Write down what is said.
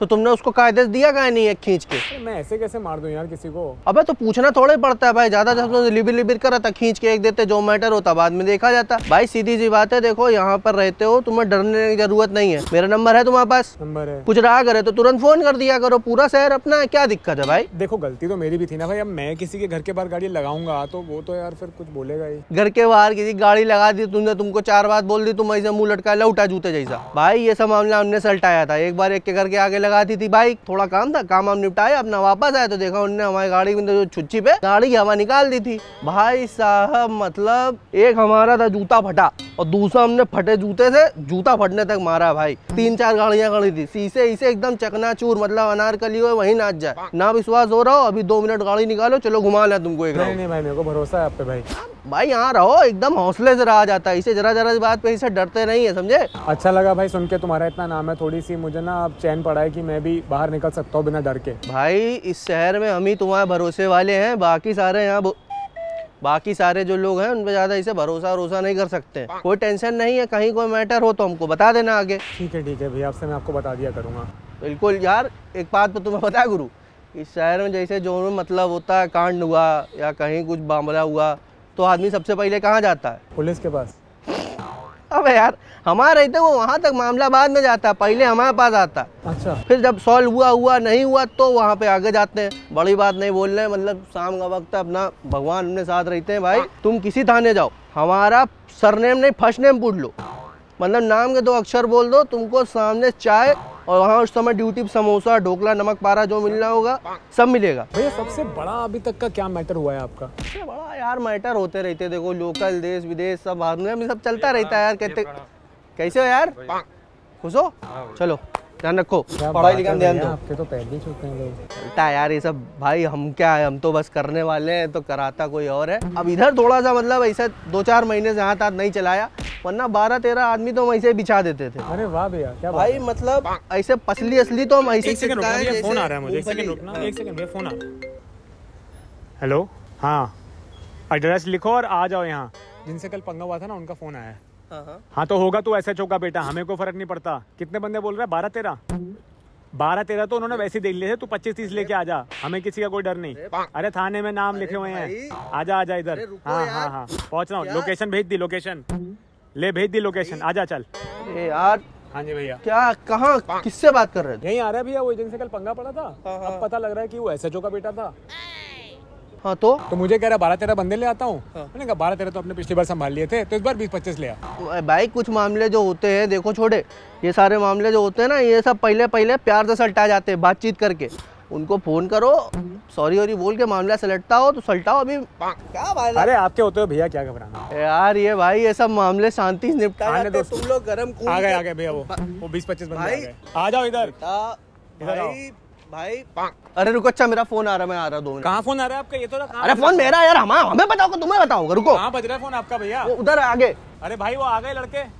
तो तुमने उसको कायदे दिया काय नहीं है खींच के मैं ऐसे कैसे मार दूं यार किसी को अबे तो पूछना थोड़े पड़ता है भाई ज्यादा जब लिबिर लिबिर करा था खींच के एक देते जो मैटर होता बाद में देखा जाता भाई सीधी सी बात है देखो यहाँ पर रहते हो तुम्हें डरने की जरूरत नहीं है मेरा नंबर है तुम्हारे पास नंबर है कुछ रहा करे तो तुरंत फोन कर दिया करो पूरा शहर अपना क्या दिक्कत है भाई देखो गलती तो मेरी भी थी ना भाई अब मैं किसी के घर के बाहर गाड़ी लगाऊंगा तो वो तो यार फिर कुछ बोलेगा ही घर के बाहर किसी गाड़ी लगा दी तुमने तुमको चार बात बोल दी तुम ऐसे मुंह लटका लौटा जूते जैसा भाई ये सब मामला हमने सल्टाया था एक बार एक के घर के आगे लगा दी थी बाइक थोड़ा काम था काम हम निपटाए अपना वापस आए तो देखा उन्होंने हमारी गाड़ी में तो जो छुच्छी पे गाड़ी की हवा निकाल दी थी भाई साहब मतलब एक हमारा था जूता फटा और दूसरा हमने फटे जूते से जूता फटने तक मारा भाई तीन चार गाड़ियां खड़ी थी शीशे इसे एकदम चकनाचूर मतलब अनार कली हुए वही नाच जाए ना विश्वास हो रहा हो अभी दो मिनट गाड़ी निकालो चलो घुमा लें तुमको एक नहीं, नहीं भाई मेरे को भरोसा है आप पे भाई भाई यहाँ रहो एकदम हौसले से रहा जाता है इसे जरा जरा इस बात पे इसे डरते नहीं है समझे अच्छा लगा भाई सुन के तुम्हारा इतना नाम है थोड़ी सी मुझे ना अब चैन पड़ा है कि मैं भी बाहर निकल सकता हूँ बिना डर के भाई इस शहर में हम ही तुम्हारे भरोसे वाले हैं बाकी सारे यहाँ बाकी सारे जो लोग हैं उन पर ज़्यादा इसे भरोसा वरोसा नहीं कर सकते कोई टेंशन नहीं है कहीं कोई मैटर हो तो हमको बता देना आगे ठीक है ठीक है भैया आपसे मैं आपको बता दिया करूँगा बिल्कुल यार एक बात तो तुम्हें बताया गुरु इस शहर में जैसे जो मतलब होता है कांड हुआ या कहीं कुछ मामला हुआ तो आदमी सबसे पहले कहाँ जाता है पुलिस के पास अब यार हमारे रहते वो वहाँ तक मामला बाद में जाता पहले हमारे पास आता अच्छा फिर जब सॉल्व हुआ हुआ नहीं हुआ तो वहाँ पे आगे जाते हैं बड़ी बात नहीं बोल रहे मतलब शाम का वक्त अपना भगवान अपने साथ रहते हैं भाई तुम किसी थाने जाओ हमारा सरनेम नहीं फर्स्ट नेम पूछ लो मतलब नाम के दो अक्षर बोल दो तुमको सामने चाय और वहाँ उस समय ड्यूटी समोसा ढोकला नमक पारा जो मिलना होगा सब मिलेगा भैया सबसे बड़ा अभी तक का क्या मैटर हुआ है आपका सबसे बड़ा यार मैटर होते रहते देखो लोकल देश विदेश सब भारत में सब चलता रहता है यार कहते कैसे हो यार खुश हो हाँ, चलो ध्यान रखो पढ़ाई लिखा ध्यान दो आपके तो पहले भी छूते हैं चलता है यार ये सब भाई हम क्या है हम तो बस करने वाले हैं तो कराता कोई और है अब इधर थोड़ा सा मतलब ऐसा दो चार महीने से हाथ हाथ नहीं चलाया वरना बारह तेरह आदमी तो हम ऐसे बिछा देते थे अरे वाह भैया क्या भाई मतलब ऐसे पसली असली तो हम ऐसे फोन आ रहा है मुझे हेलो हाँ एड्रेस लिखो और आ जाओ यहाँ जिनसे कल पंगा हुआ था ना उनका फोन आया हाँ, हाँ।, हाँ तो होगा तू ऐसा चौका बेटा हमें को फर्क नहीं पड़ता कितने बंदे बोल रहे हैं बारह तेरह बारह तेरह तो उन्होंने वैसे देख लिए थे तू पच्चीस तीस लेके आ जा हमें किसी का कोई डर नहीं अरे थाने में नाम लिखे हुए हैं आजा आजा इधर हाँ हाँ हाँ पहुँच रहा हूँ लोकेशन भेज दी लोकेशन ले भेज दी लोकेशन आजा चल ए यार हाँ जी भैया क्या कहाँ किससे बात कर रहे थे यही आ रहा है भैया वो से कल पंगा पड़ा था हाँ, हाँ। अब पता लग रहा है कि वो एस का बेटा था हाँ तो तो मुझे कह रहा बारह तेरह बंदे ले आता हूँ हाँ। मैंने कहा बारह तेरह तो अपने पिछली बार संभाल लिए थे तो इस बार बीस पच्चीस ले आ तो, भाई कुछ मामले जो होते हैं देखो छोड़े ये सारे मामले जो होते हैं ना ये सब पहले पहले प्यार से सल्टा जाते हैं बातचीत करके उनको फोन करो सॉरी और बोल के मामला सलटता हो तो सलटाओ अभी क्या बात अरे आपके होते हो भैया क्या घबराना यार ये भाई ये सब मामले शांति से निपटा तुम लोग गरम आ गए आ गए भैया वो वो बीस पच्चीस भाई आ जाओ इधर भाई भाई अरे रुको अच्छा मेरा फोन आ रहा है मैं आ रहा दो मिनट कहाँ फोन आ रहा है आपका ये तो अरे फोन मेरा यार हमारा हमें बताओ तुम्हें बताओ रुको कहाँ बज रहा है फोन आपका भैया उधर आगे अरे भाई वो आ गए लड़के